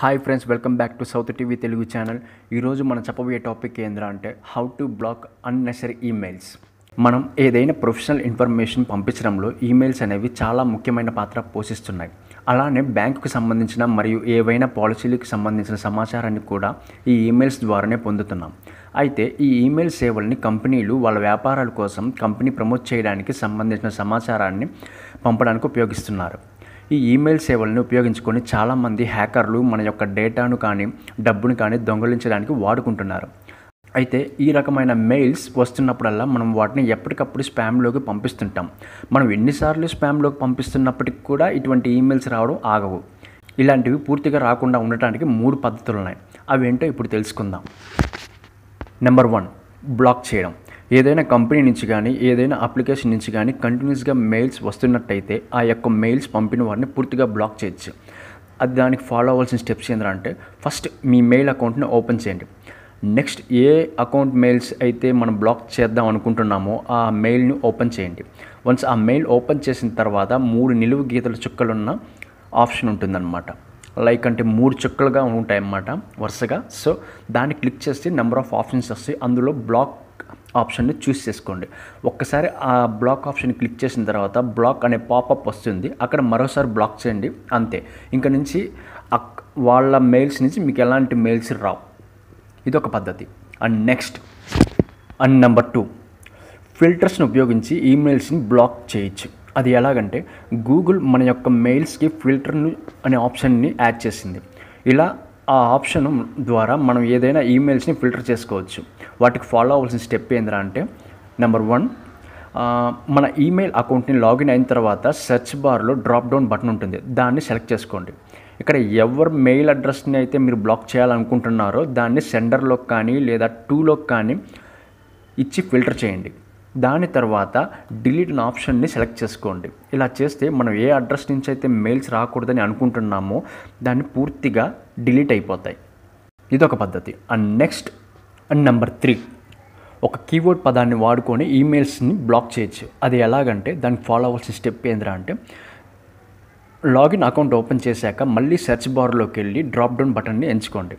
hi friends welcome back to South TV Telugu channel ఈరోజు మనం చెప్పబోయే టాపిక్ ఏంద్ర అంటే how to block unnecessary emails మనం ఏదైనా ప్రొఫెషనల్ ఇన్ఫర్మేషన్ పంపించడంలో ఈమెయిల్స్ అనేవి చాలా ముఖ్యమైన పాత్ర పోషిస్తున్నాయి అలానే బ్యాంకుకు సంబంధించిన మరియు ఏవైనా పాలసీలకు సంబంధించిన సమాచారాన్ని కూడా ఈ ఈమెయిల్స్ ద్వారానే పొందుతున్నాం అయితే ఈ ఈమెయిల్ సేవల్ని కంపెనీలు వాళ్ళ వ్యాపారాల కోసం కంపెనీ ప్రమోట్ చేయడానికి సంబంధించిన సమాచారాన్ని పంపడానికి ఉపయోగిస్తున్నారు ఈ ఈమెయిల్ సేవలను ఉపయోగించుకొని చాలామంది హ్యాకర్లు మన యొక్క డేటాను కానీ డబ్బును కానీ దొంగలించడానికి వాడుకుంటున్నారు అయితే ఈ రకమైన మెయిల్స్ వస్తున్నప్పుడల్లా మనం వాటిని ఎప్పటికప్పుడు స్పామ్లోకి పంపిస్తుంటాం మనం ఎన్నిసార్లు స్పామ్లోకి పంపిస్తున్నప్పటికి కూడా ఇటువంటి ఈమెయిల్స్ రావడం ఆగవు ఇలాంటివి పూర్తిగా రాకుండా ఉండటానికి మూడు పద్ధతులు ఉన్నాయి అవేంటో ఇప్పుడు తెలుసుకుందాం నెంబర్ వన్ బ్లాక్ చేయడం ఏదైనా కంపెనీ నుంచి కానీ ఏదైనా అప్లికేషన్ నుంచి కానీ కంటిన్యూస్గా మెయిల్స్ వస్తున్నట్టయితే ఆ యొక్క మెయిల్స్ పంపిన వారిని పూర్తిగా బ్లాక్ చేయొచ్చు అది దానికి ఫాలో అవ్వాల్సిన స్టెప్స్ ఏంటంటే ఫస్ట్ మీ మెయిల్ అకౌంట్ని ఓపెన్ చేయండి నెక్స్ట్ ఏ అకౌంట్ మెయిల్స్ అయితే మనం బ్లాక్ చేద్దాం అనుకుంటున్నామో ఆ మెయిల్ని ఓపెన్ చేయండి వన్స్ ఆ మెయిల్ ఓపెన్ చేసిన తర్వాత మూడు నిలువు గీతల చుక్కలున్న ఆప్షన్ ఉంటుందన్నమాట లైక్ అంటే మూడు చుక్కలుగా ఉంటాయన్నమాట వరుసగా సో దాన్ని క్లిక్ చేస్తే నెంబర్ ఆఫ్ ఆప్షన్స్ వస్తాయి అందులో బ్లాక్ ఆప్షన్ని చూస్ చేసుకోండి ఒక్కసారి ఆ బ్లాక్ ఆప్షన్ క్లిక్ చేసిన తర్వాత బ్లాక్ అనే పాపప్ వస్తుంది అక్కడ మరోసారి బ్లాక్ చేయండి అంతే ఇంక నుంచి వాళ్ళ మెయిల్స్ నుంచి మీకు ఎలాంటి మెయిల్స్ రావు ఇది ఒక పద్ధతి and next and number two ఫిల్టర్స్ని ఉపయోగించి ఈమెయిల్స్ని బ్లాక్ చేయొచ్చు అది ఎలాగంటే గూగుల్ మన యొక్క మెయిల్స్కి ఫిల్టర్ అనే ఆప్షన్ని యాడ్ చేసింది ఇలా ఆ ఆప్షన్ ద్వారా మనం ఏదైనా ఈమెయిల్స్ని ఫిల్టర్ చేసుకోవచ్చు వాటికి ఫాలో అవ్వాల్సిన స్టెప్ ఏంటంటే అంటే నెంబర్ వన్ మన ఈమెయిల్ అకౌంట్ని లాగిన్ అయిన తర్వాత సెర్చ్ బార్లో డ్రాప్ డౌన్ బటన్ ఉంటుంది దాన్ని సెలెక్ట్ చేసుకోండి ఇక్కడ ఎవరి మెయిల్ అడ్రస్ని అయితే మీరు బ్లాక్ చేయాలనుకుంటున్నారో దాన్ని సెండర్లోకి కానీ లేదా టూలో కానీ ఇచ్చి ఫిల్టర్ చేయండి దాని తర్వాత డిలీట్ ఆప్షన్ని సెలెక్ట్ చేసుకోండి ఇలా చేస్తే మనం ఏ అడ్రస్ నుంచి అయితే మెయిల్స్ రాకూడదని అనుకుంటున్నామో దాన్ని పూర్తిగా డిలీట్ అయిపోతాయి ఇదొక పద్ధతి and next and number three ఒక కీవర్డ్ పదాన్ని వాడుకొని ఈమెయిల్స్ని బ్లాక్ చేయొచ్చు అది ఎలాగంటే దానికి ఫాలో అవ్వాల్సిన స్టెప్ ఏంద్రా అంటే లాగిన్ అకౌంట్ ఓపెన్ చేశాక మళ్ళీ సెర్చ్ బార్లోకి వెళ్ళి డ్రాప్ డౌన్ బటన్ని ఎంచుకోండి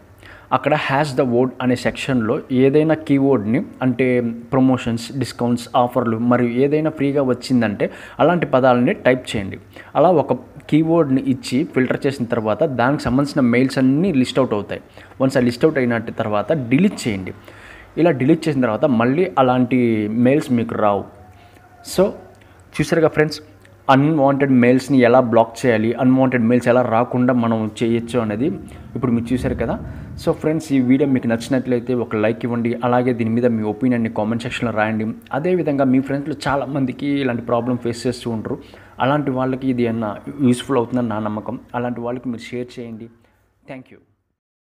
అక్కడ హ్యాష్ ద వర్డ్ అనే సెక్షన్లో ఏదైనా కీవర్డ్ని అంటే ప్రమోషన్స్ డిస్కౌంట్స్ ఆఫర్లు మరియు ఏదైనా ఫ్రీగా వచ్చిందంటే అలాంటి పదాలని టైప్ చేయండి అలా ఒక కీవర్డ్ని ఇచ్చి ఫిల్టర్ చేసిన తర్వాత దానికి సంబంధించిన మెయిల్స్ అన్నీ లిస్ట్ అవుట్ అవుతాయి వన్స్ ఆ లిస్ట్ అవుట్ అయిన తర్వాత డిలీట్ చేయండి ఇలా డిలీట్ చేసిన తర్వాత మళ్ళీ అలాంటి మెయిల్స్ మీకు రావు సో చూసారుగా ఫ్రెండ్స్ అన్వాంటెడ్ మెయిల్స్ని ఎలా బ్లాక్ చేయాలి అన్వాంటెడ్ మెయిల్స్ ఎలా రాకుండా మనం చేయొచ్చు అనేది ఇప్పుడు మీరు చూశారు కదా సో ఫ్రెండ్స్ ఈ వీడియో మీకు నచ్చినట్లయితే ఒక లైక్ ఇవ్వండి అలాగే దీని మీద మీ ఒపీనియన్ని కామెంట్ సెక్షన్లో రాయండి అదేవిధంగా మీ ఫ్రెండ్స్లో చాలామందికి ఇలాంటి ప్రాబ్లం ఫేస్ చేస్తూ ఉంటారు అలాంటి వాళ్ళకి ఇది అన్న యూస్ఫుల్ అవుతుందని నా నమ్మకం అలాంటి వాళ్ళకి మీరు షేర్ చేయండి థ్యాంక్ యూ